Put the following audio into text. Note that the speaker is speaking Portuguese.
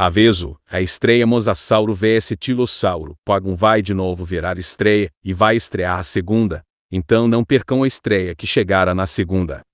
Aveso, a estreia Mosasauro vs Tilossauro. Pagum vai de novo virar estreia e vai estrear a segunda, então não percam a estreia que chegará na segunda.